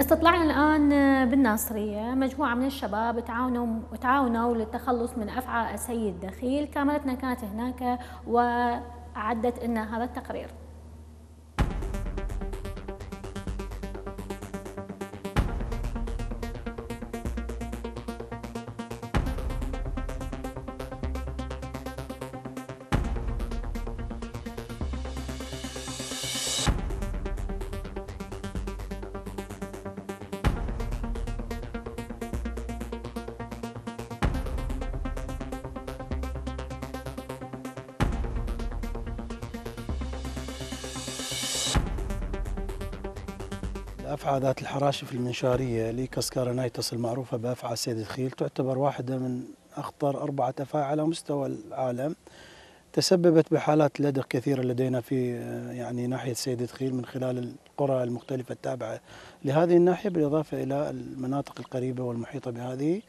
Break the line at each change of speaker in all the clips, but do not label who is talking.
استطلعنا الآن بالناصرية مجموعة من الشباب تعاونوا تعاونوا للتخلص من أفعى السيد دخيل كاملتنا كانت هناك وأعدت لنا هذا التقرير
الأفعى ذات الحراشف المنشارية لكسكارنايتس المعروفة بأفعى سيد الخيل تعتبر واحدة من أخطر أربعة أفاعي على مستوى العالم تسببت بحالات لدغ كثيرة لدينا في آه، يعني ناحية سيد الخيل من خلال القرى المختلفة التابعة لهذه الناحية بالإضافة إلى المناطق القريبة والمحيطة بهذه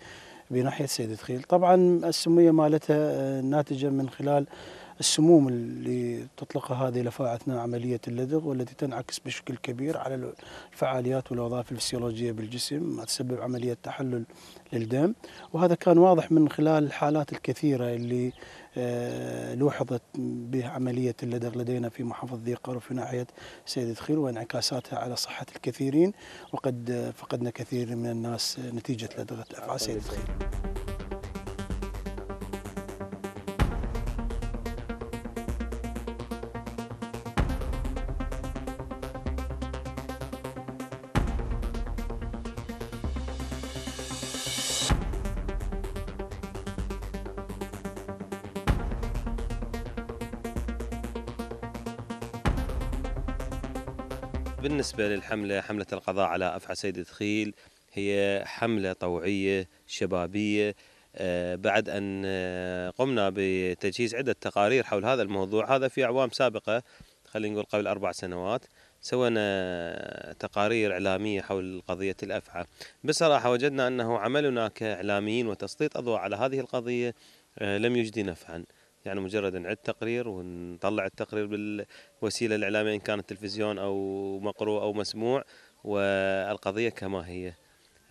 بناحية سيد الخيل طبعا السمية مالتها آه، ناتجة من خلال السموم اللي تطلقها هذه الافاعه اثناء عمليه اللدغ والتي تنعكس بشكل كبير على الفعاليات والوظائف الفسيولوجيه بالجسم ما تسبب عمليه تحلل للدم وهذا كان واضح من خلال الحالات الكثيره اللي آه، لوحظت بعملية اللدغ لدينا في محافظة ذي قار وفي ناحية سيد دخيل وانعكاساتها على صحة الكثيرين وقد فقدنا كثير من الناس نتيجة لدغة أفعى سيد دخيل
بالنسبة للحملة حملة القضاء على أفعى سيد دخيل هي حملة طوعية شبابية آه، بعد أن آه، قمنا بتجهيز عدة تقارير حول هذا الموضوع هذا في أعوام سابقة خلينا نقول قبل أربع سنوات سوينا تقارير إعلامية حول قضية الأفعى بصراحة وجدنا أنه عملنا كإعلاميين وتسليط أضواء على هذه القضية آه، لم يجدي نفعا يعني مجرد نعد تقرير ونطلع التقرير بالوسيله الاعلاميه ان كانت تلفزيون او مقروء او مسموع والقضيه كما هي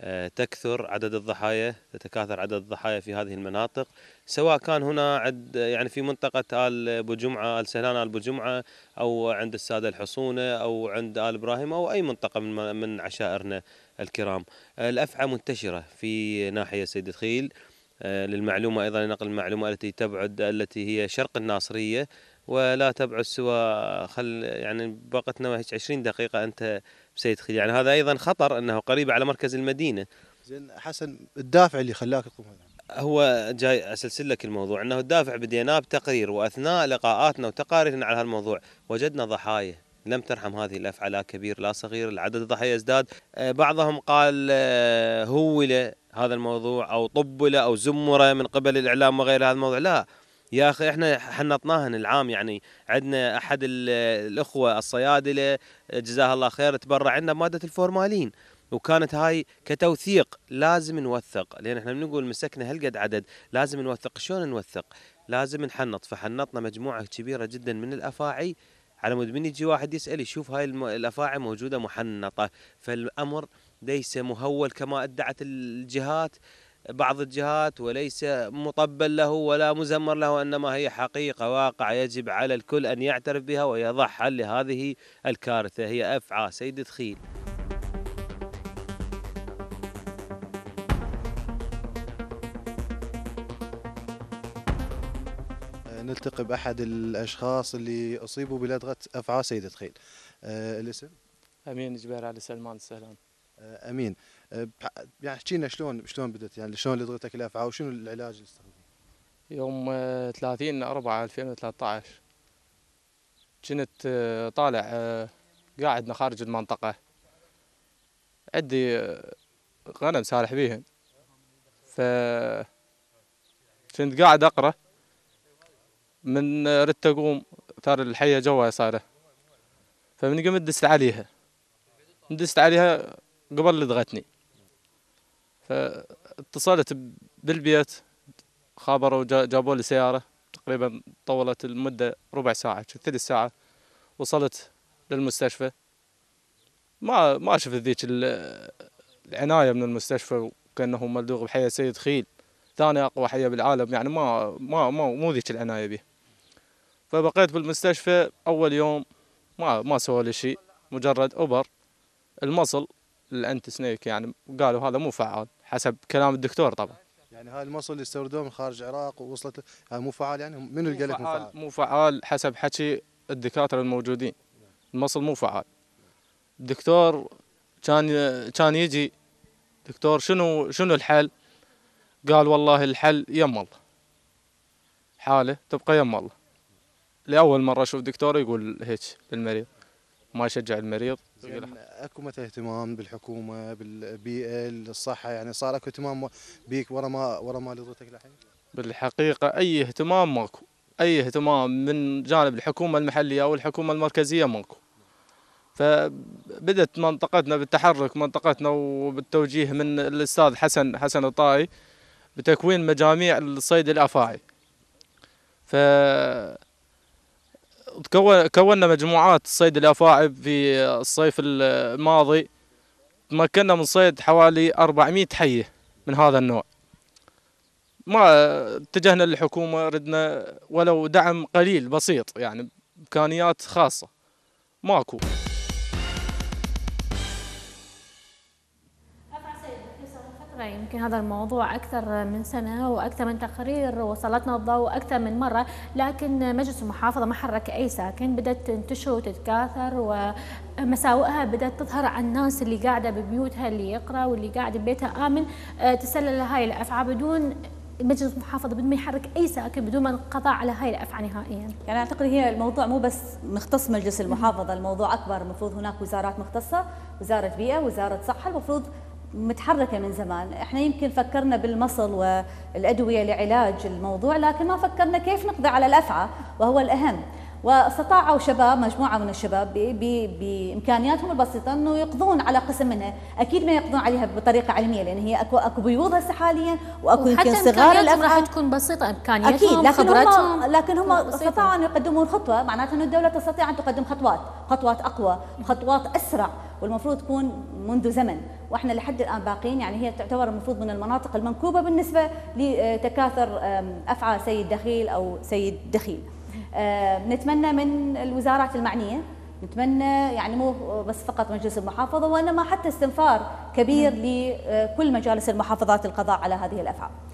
آه، تكثر عدد الضحايا تتكاثر عدد الضحايا في هذه المناطق سواء كان هنا عند يعني في منطقة آل أبو جمعة آل سهلان آل أبو جمعة أو عند السادة الحصونة أو عند آل إبراهيم أو أي منطقة من من عشائرنا الكرام آه، الأفعى منتشرة في ناحية سيد خيل آه، للمعلومة أيضا لنقل المعلومة التي تبعد التي هي شرق الناصرية ولا تبعد سوى خل يعني بقتنا 20 دقيقة أنت سيدخل خليل يعني هذا أيضا خطر أنه قريب على مركز المدينة
زين حسن الدافع اللي خلاك تقوم
هو جاي اسلسل لك الموضوع انه الدافع بديناه بتقرير واثناء لقاءاتنا وتقاريرنا على هالموضوع وجدنا ضحايا لم ترحم هذه الأفعى لا كبير لا صغير العدد الضحايا يزداد آه، بعضهم قال آه، هول هذا الموضوع أو طبل أو زمرة من قبل الإعلام وغير هذا الموضوع لا يا اخي احنا حنطناهن العام يعني عندنا احد الاخوه الصيادله جزاه الله خير تبرع عندنا ماده الفورمالين وكانت هاي كتوثيق لازم نوثق لان احنا بنقول مسكنا هالقد عدد لازم نوثق شلون نوثق لازم نحنط فحنطنا مجموعه كبيره جدا من الافاعي على مود من يجي واحد يسال يشوف هاي الافاعي موجوده محنطه فالامر ليس مهول كما ادعت الجهات بعض الجهات وليس مطبل له ولا مزمر له انما هي حقيقه واقع يجب على الكل ان يعترف بها ويضع لهذه الكارثه هي افعى سيد دخيل
التقي باحد الاشخاص اللي اصيبوا بلدغه افعى سيده خيل أه الاسم
امين جبير علي سلمان السهلان
أه امين أه يعني احكي لنا شلون شلون بدت يعني شلون لدغتك الافعى وشنو العلاج اللي استخدمته
يوم 30 4 2013 كنت آه، طالع آه، قاعد خارج المنطقه عندي آه، غنم سارح بيهن ف كنت قاعد اقرا من ردت اقوم تار الحية جوا صايرة فمن قمت دست عليها دست عليها قبل لدغتني فاتصلت بالبيت خابروا جابوا لي سيارة تقريبا طولت المدة ربع ساعة ثلث ساعة وصلت للمستشفى ما ما شفت ذيك العناية من المستشفى وكأنه ملدوغ بحياة سيد خيل ثاني أقوى حية بالعالم يعني ما ما مو ذيك العناية به فبقيت بالمستشفى أول يوم ما ما سووا لي شيء مجرد أوبر المصل الأنت سنيك يعني قالوا هذا مو فعال حسب كلام الدكتور طبعا
يعني هاي المصل اللي استوردوه من خارج العراق ووصلت هاي يعني مو فعال يعني منو اللي قال لك مو فعال؟
مو فعال حسب حكي الدكاتره الموجودين المصل مو فعال الدكتور كان كان يجي دكتور شنو شنو الحل؟ قال والله الحل يم الله حاله تبقى يم الله لاول مره اشوف دكتور يقول هيك للمريض ما يشجع المريض يعني
اكو متى اهتمام بالحكومه بالبيئه الصحه يعني صار اكو اهتمام بيك ورا ما ورا ما لضتك الحين
بالحقيقه اي اهتمام ماكو اي اهتمام من جانب الحكومه المحليه او الحكومه المركزيه ماكو فبدت منطقتنا بالتحرك منطقتنا وبالتوجيه من الاستاذ حسن حسن الطائي بتكوين مجاميع الصيد الافاعي ف كونا مجموعات صيد الافاعي في الصيف الماضي تمكنا من صيد حوالي 400 حيه من هذا النوع ما اتجهنا للحكومه ردنا ولو دعم قليل بسيط يعني امكانيات خاصه ماكو
فترة يمكن هذا الموضوع أكثر من سنة وأكثر من تقرير وصلتنا الضوء أكثر من مرة لكن مجلس المحافظة ما حرك أي ساكن بدأت تنتشر وتتكاثر ومساوئها بدأت تظهر على الناس اللي قاعدة ببيوتها اللي يقرأ واللي قاعدة ببيتها آمن آه، تسلل هاي الأفعى بدون مجلس المحافظة بدون ما يحرك أي ساكن بدون ما انقضى على هاي الأفعى نهائيا يعني أعتقد هي الموضوع مو بس مختص مجلس المحافظة الموضوع أكبر المفروض هناك وزارات مختصة وزارة بيئة وزارة صحة المفروض متحركة من زمان احنا يمكن فكرنا بالمصل والأدوية لعلاج الموضوع لكن ما فكرنا كيف نقضي على الأفعى وهو الأهم واستطاعوا شباب مجموعه من الشباب بامكانياتهم البسيطه انه يقضون على قسم منها، اكيد ما يقضون عليها بطريقه علميه لان هي اكو اكو بيوض هسه حاليا واكو يمكن صغار الأفعى راح تكون بسيطه امكانياتهم اكيد لكن هم لكن هم استطاعوا ان يقدمون خطوه معناته انه الدوله تستطيع ان تقدم خطوات، خطوات اقوى، خطوات اسرع والمفروض تكون منذ زمن. واحنا لحد الان باقين يعني هي تعتبر المفروض من المناطق المنكوبه بالنسبه لتكاثر افعى سيد دخيل او سيد دخيل. آه، نتمنى من الوزارات المعنيه نتمنى يعني مو بس فقط مجلس المحافظه وانما حتى استنفار كبير نعم. لكل مجالس المحافظات القضاء على هذه الافعى.